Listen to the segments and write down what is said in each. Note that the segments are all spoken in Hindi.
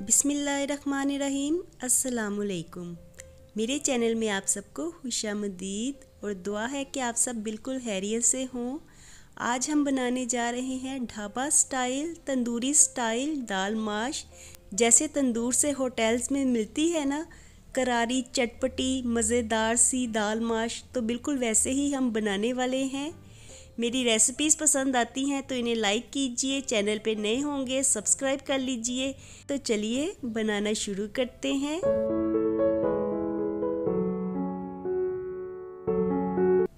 बिसमीम् अल्लाम मेरे चैनल में आप सबको खुश मदीद और दुआ है कि आप सब बिल्कुल हैरियत से हों आज हम बनाने जा रहे हैं ढाबा स्टाइल तंदूरी स्टाइल दाल माश जैसे तंदूर से होटल्स में मिलती है ना करारी चटपटी मज़ेदार सी दाल माश तो बिल्कुल वैसे ही हम बनाने वाले हैं मेरी रेसिपीज़ पसंद आती हैं तो इन्हें लाइक कीजिए चैनल पे नए होंगे सब्सक्राइब कर लीजिए तो चलिए बनाना शुरू करते हैं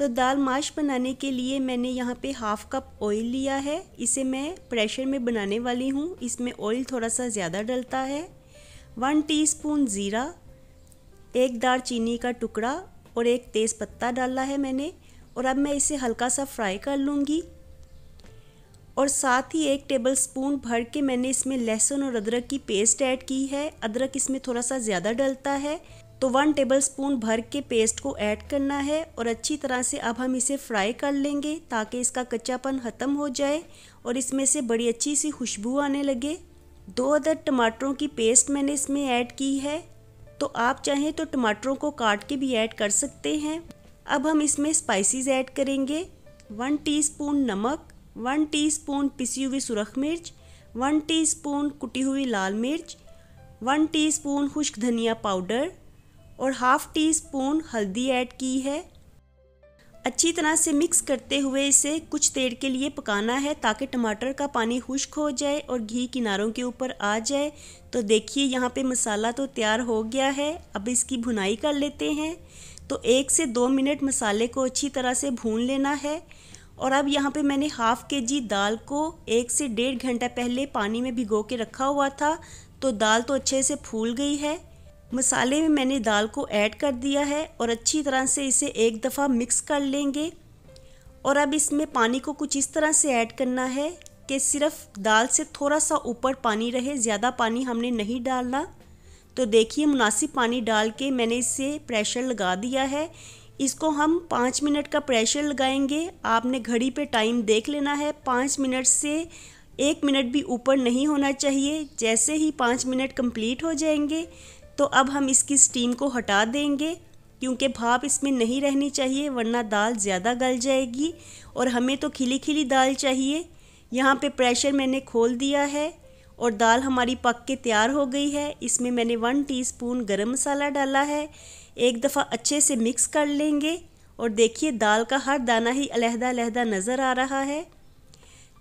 तो दाल माश बनाने के लिए मैंने यहाँ पे हाफ कप ऑयल लिया है इसे मैं प्रेशर में बनाने वाली हूँ इसमें ऑयल थोड़ा सा ज़्यादा डलता है वन टीस्पून ज़ीरा एक दार चीनी का टुकड़ा और एक तेज़ पत्ता डाला है मैंने और अब मैं इसे हल्का सा फ्राई कर लूँगी और साथ ही एक टेबल स्पून भर के मैंने इसमें लहसुन और अदरक की पेस्ट ऐड की है अदरक इसमें थोड़ा सा ज़्यादा डलता है तो वन टेबल स्पून भर के पेस्ट को ऐड करना है और अच्छी तरह से अब हम इसे फ्राई कर लेंगे ताकि इसका कच्चापन ख़त्म हो जाए और इसमें से बड़ी अच्छी सी खुशबू आने लगे दो अदर टमाटरों की पेस्ट मैंने इसमें ऐड की है तो आप चाहें तो टमाटरों को काट के भी ऐड कर सकते हैं अब हम इसमें स्पाइसेस ऐड करेंगे वन टीस्पून नमक वन टीस्पून पिसी हुई सुरख मिर्च वन टीस्पून कुटी हुई लाल मिर्च वन टीस्पून खुश्क धनिया पाउडर और हाफ टी स्पून हल्दी ऐड की है अच्छी तरह से मिक्स करते हुए इसे कुछ देर के लिए पकाना है ताकि टमाटर का पानी खुश्क हो जाए और घी किनारों के ऊपर आ जाए तो देखिए यहाँ पे मसाला तो तैयार हो गया है अब इसकी भुनाई कर लेते हैं तो एक से दो मिनट मसाले को अच्छी तरह से भून लेना है और अब यहाँ पे मैंने हाफ़ के जी दाल को एक से डेढ़ घंटा पहले पानी में भिगो के रखा हुआ था तो दाल तो अच्छे से फूल गई है मसाले में मैंने दाल को ऐड कर दिया है और अच्छी तरह से इसे एक दफ़ा मिक्स कर लेंगे और अब इसमें पानी को कुछ इस तरह से ऐड करना है कि सिर्फ दाल से थोड़ा सा ऊपर पानी रहे ज़्यादा पानी हमने नहीं डालना तो देखिए मुनासिब पानी डाल के मैंने इसे प्रेशर लगा दिया है इसको हम पाँच मिनट का प्रेशर लगाएंगे आपने घड़ी पे टाइम देख लेना है पाँच मिनट से एक मिनट भी ऊपर नहीं होना चाहिए जैसे ही पाँच मिनट कंप्लीट हो जाएंगे तो अब हम इसकी स्टीम को हटा देंगे क्योंकि भाप इसमें नहीं रहनी चाहिए वरना दाल ज़्यादा गल जाएगी और हमें तो खिली खिली दाल चाहिए यहाँ पे प्रेशर मैंने खोल दिया है और दाल हमारी पक के तैयार हो गई है इसमें मैंने वन टीस्पून गरम मसाला डाला है एक दफ़ा अच्छे से मिक्स कर लेंगे और देखिए दाल का हर दाना ही अलहदा अलहदा नज़र आ रहा है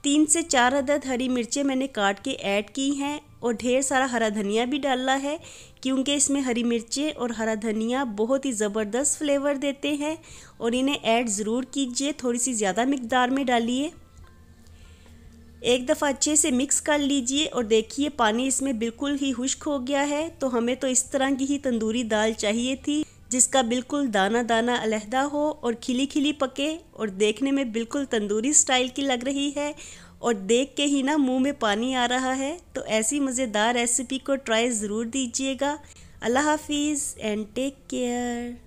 तीन से चार अदद हरी मिर्चें मैंने काट के ऐड की हैं और ढेर सारा हरा धनिया भी डाला है क्योंकि इसमें हरी मिर्चें और हरा धनिया बहुत ही ज़बरदस्त फ्लेवर देते हैं और इन्हें ऐड ज़रूर कीजिए थोड़ी सी ज़्यादा मकदार में डालिए एक दफ़ा अच्छे से मिक्स कर लीजिए और देखिए पानी इसमें बिल्कुल ही खुश्क हो गया है तो हमें तो इस तरह की ही तंदूरी दाल चाहिए थी जिसका बिल्कुल दाना दाना अलहदा हो और खिली खिली पके और देखने में बिल्कुल तंदूरी स्टाइल की लग रही है और देख के ही ना मुंह में पानी आ रहा है तो ऐसी मज़ेदार रेसिपी को ट्राई ज़रूर दीजिएगा अल्लाह हाफिज़ एंड टेक केयर